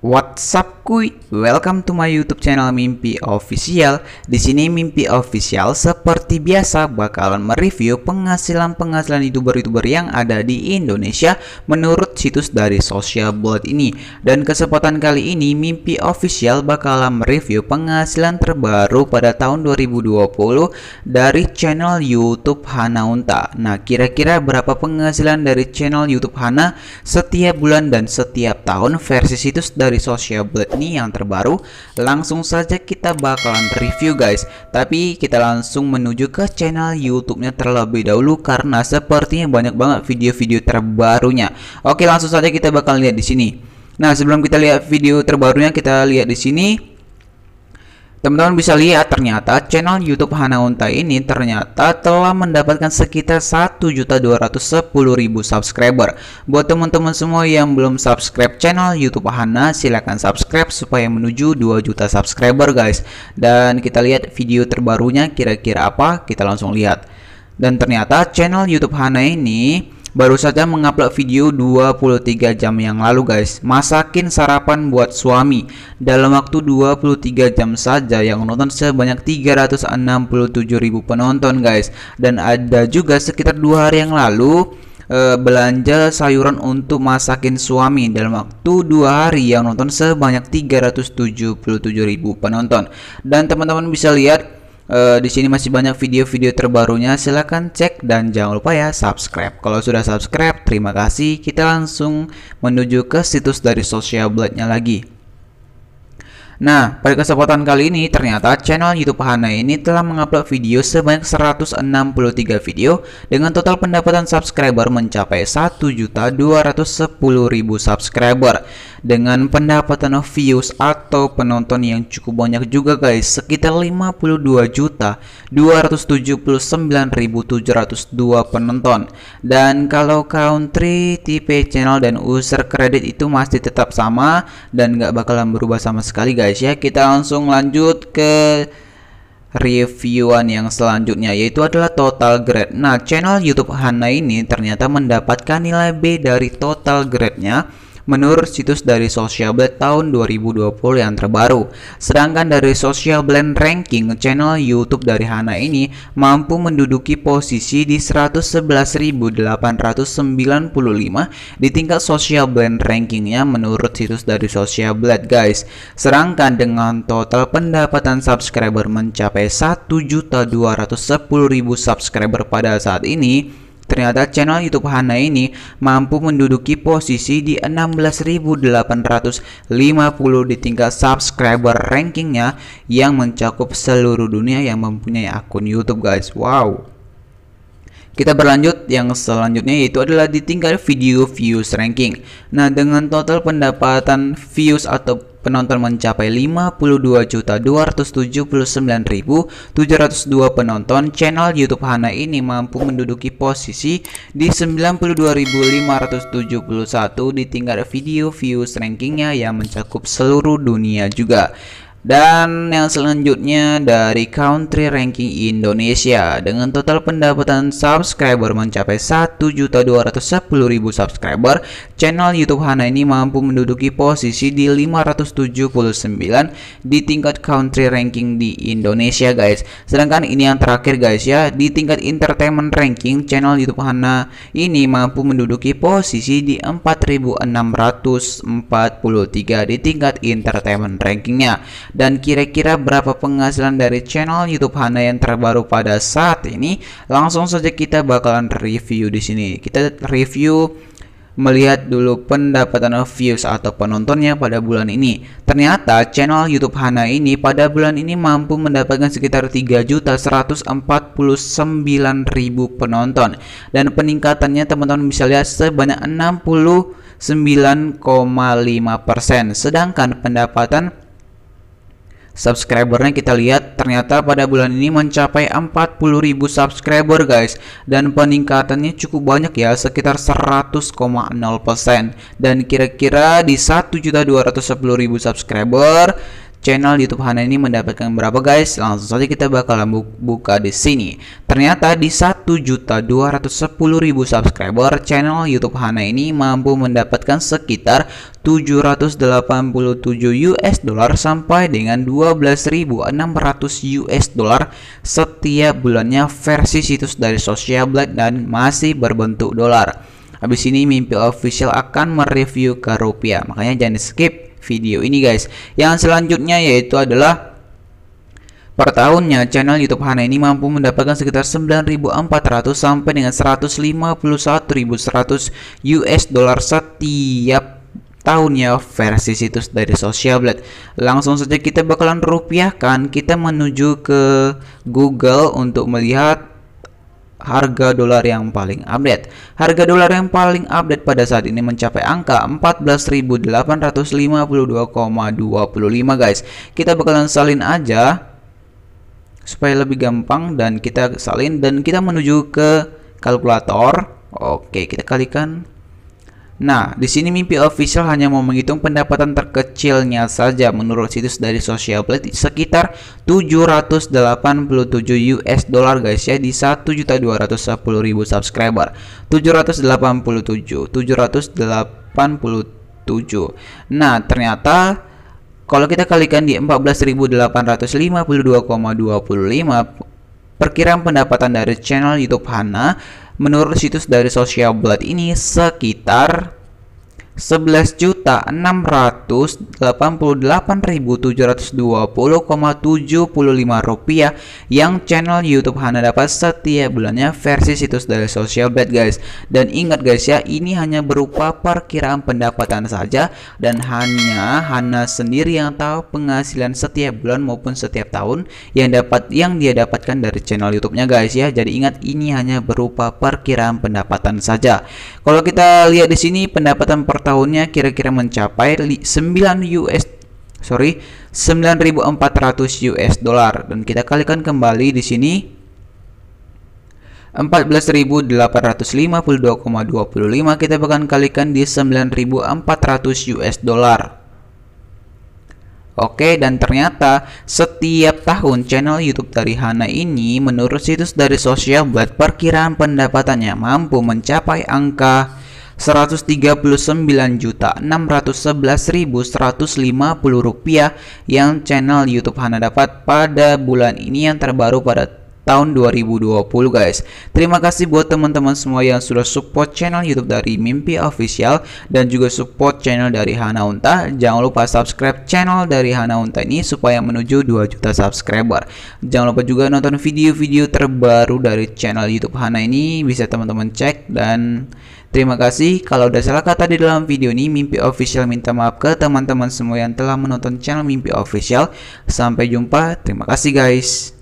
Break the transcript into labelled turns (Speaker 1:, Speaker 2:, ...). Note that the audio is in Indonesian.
Speaker 1: WhatsAppku, kuy? Welcome to my YouTube channel Mimpi Official. Di sini Mimpi Official seperti biasa bakalan mereview penghasilan-penghasilan YouTuber-YouTuber yang ada di Indonesia menurut situs dari Social Blood ini. Dan kesempatan kali ini Mimpi Official bakalan mereview penghasilan terbaru pada tahun 2020 dari channel YouTube Unta. Nah, kira-kira berapa penghasilan dari channel YouTube Hana setiap bulan dan setiap tahun versi situs dari dari Social Blade nih yang terbaru Langsung saja kita bakalan review guys Tapi kita langsung menuju ke channel YouTube-nya terlebih dahulu Karena sepertinya banyak banget video-video terbarunya Oke langsung saja kita bakal lihat di sini. Nah sebelum kita lihat video terbarunya kita lihat di sini Teman-teman bisa lihat ternyata channel YouTube hana Hanaunta ini ternyata telah mendapatkan sekitar 1.210.000 subscriber. Buat teman-teman semua yang belum subscribe channel YouTube Hana, silahkan subscribe supaya menuju 2 juta subscriber guys. Dan kita lihat video terbarunya kira-kira apa, kita langsung lihat. Dan ternyata channel YouTube Hana ini Baru saja mengupload video 23 jam yang lalu guys Masakin sarapan buat suami Dalam waktu 23 jam saja yang nonton sebanyak 367 ribu penonton guys Dan ada juga sekitar dua hari yang lalu eh, belanja sayuran untuk masakin suami dalam waktu dua hari yang nonton sebanyak 377.000 penonton dan teman-teman bisa lihat Uh, di sini masih banyak video-video terbarunya, silahkan cek dan jangan lupa ya subscribe. Kalau sudah subscribe, terima kasih. Kita langsung menuju ke situs dari Social Blade-nya lagi. Nah, pada kesempatan kali ini ternyata channel YouTube Hana ini telah mengupload video sebanyak 163 video dengan total pendapatan subscriber mencapai 1.210.000 subscriber dengan pendapatan views atau penonton yang cukup banyak juga guys, sekitar 52.279.702 penonton. Dan kalau country, tipe channel dan user kredit itu masih tetap sama dan nggak bakalan berubah sama sekali guys guys ya kita langsung lanjut ke reviewan yang selanjutnya yaitu adalah total grade. Nah, channel YouTube Hana ini ternyata mendapatkan nilai B dari total grade-nya menurut situs dari Social Blade tahun 2020 yang terbaru. Sedangkan dari Social Blade Ranking, channel YouTube dari Hana ini mampu menduduki posisi di 111.895 di tingkat Social Blade Rankingnya menurut situs dari Social Blade guys. Sedangkan dengan total pendapatan subscriber mencapai 1.210.000 subscriber pada saat ini, Ternyata channel YouTube Hana ini mampu menduduki posisi di 16.850 di tingkat subscriber rankingnya yang mencakup seluruh dunia yang mempunyai akun YouTube guys. Wow. Kita berlanjut yang selanjutnya yaitu adalah di tingkat video views ranking. Nah, dengan total pendapatan views atau penonton mencapai 52.279.702 penonton, channel YouTube Hana ini mampu menduduki posisi di 92.571 di tingkat video views rankingnya yang mencakup seluruh dunia juga. Dan yang selanjutnya dari country ranking Indonesia dengan total pendapatan subscriber mencapai 1.210.000 subscriber, channel YouTube Hana ini mampu menduduki posisi di 579 di tingkat country ranking di Indonesia guys. Sedangkan ini yang terakhir guys ya, di tingkat entertainment ranking channel YouTube Hana ini mampu menduduki posisi di 4643 di tingkat entertainment rankingnya dan kira-kira berapa penghasilan dari channel YouTube Hana yang terbaru pada saat ini. Langsung saja kita bakalan review di sini. Kita review melihat dulu pendapatan views atau penontonnya pada bulan ini. Ternyata channel YouTube Hana ini pada bulan ini mampu mendapatkan sekitar 3.149.000 penonton dan peningkatannya teman-teman bisa lihat sebanyak 69,5%. Sedangkan pendapatan Subscribernya kita lihat ternyata pada bulan ini mencapai 40.000 subscriber guys Dan peningkatannya cukup banyak ya sekitar 100,0% Dan kira-kira di 1.210.000 subscriber channel YouTube Hana ini mendapatkan berapa guys? Langsung saja kita bakal buka di sini. Ternyata di 1.210.000 subscriber, channel YouTube Hana ini mampu mendapatkan sekitar 787 US dollar sampai dengan 12.600 US dollar setiap bulannya versi situs dari Social Blade dan masih berbentuk dolar. Habis ini Mimpi Official akan mereview ke rupiah, makanya jangan di skip video ini guys yang selanjutnya yaitu adalah Per tahunnya, channel YouTube Hana ini mampu mendapatkan sekitar 9.400 sampai dengan 151.100 US dollar setiap tahunnya versi situs dari Social Blade. Langsung saja kita bakalan rupiahkan kita menuju ke Google untuk melihat harga dolar yang paling update. Harga dolar yang paling update pada saat ini mencapai angka 14.852,25 guys. Kita bakalan salin aja supaya lebih gampang dan kita salin dan kita menuju ke kalkulator. Oke, kita kalikan Nah, di sini mimpi official hanya mau menghitung pendapatan terkecilnya saja menurut situs dari Social Blade sekitar 787 US dollar guys ya di 1.210.000 subscriber. 787 787. Nah, ternyata kalau kita kalikan di 14.852,25 perkiraan pendapatan dari channel YouTube Hana Menurut situs dari Social Blade ini sekitar 11.688.720,75 rupiah yang channel YouTube Hana dapat setiap bulannya versi situs dari Social Bet guys. Dan ingat guys ya, ini hanya berupa perkiraan pendapatan saja dan hanya Hana sendiri yang tahu penghasilan setiap bulan maupun setiap tahun yang dapat yang dia dapatkan dari channel YouTube-nya guys ya. Jadi ingat ini hanya berupa perkiraan pendapatan saja. Kalau kita lihat di sini pendapatan per tahunnya kira-kira mencapai 9 US sorry 9400 US dollar dan kita kalikan kembali di sini 14.852,25 kita akan kalikan di 9.400 US dollar. Oke, dan ternyata setiap tahun channel YouTube dari Hana ini menurut situs dari sosial buat perkiraan pendapatannya mampu mencapai angka 139.611.150 rupiah yang channel YouTube Hana dapat pada bulan ini yang terbaru pada tahun 2020 guys Terima kasih buat teman-teman semua yang sudah support channel youtube dari Mimpi Official Dan juga support channel dari Hana Unta Jangan lupa subscribe channel dari Hana Unta ini supaya menuju 2 juta subscriber Jangan lupa juga nonton video-video terbaru dari channel youtube Hana ini Bisa teman-teman cek dan Terima kasih, kalau udah salah kata di dalam video ini, Mimpi Official minta maaf ke teman-teman semua yang telah menonton channel Mimpi Official. Sampai jumpa, terima kasih guys.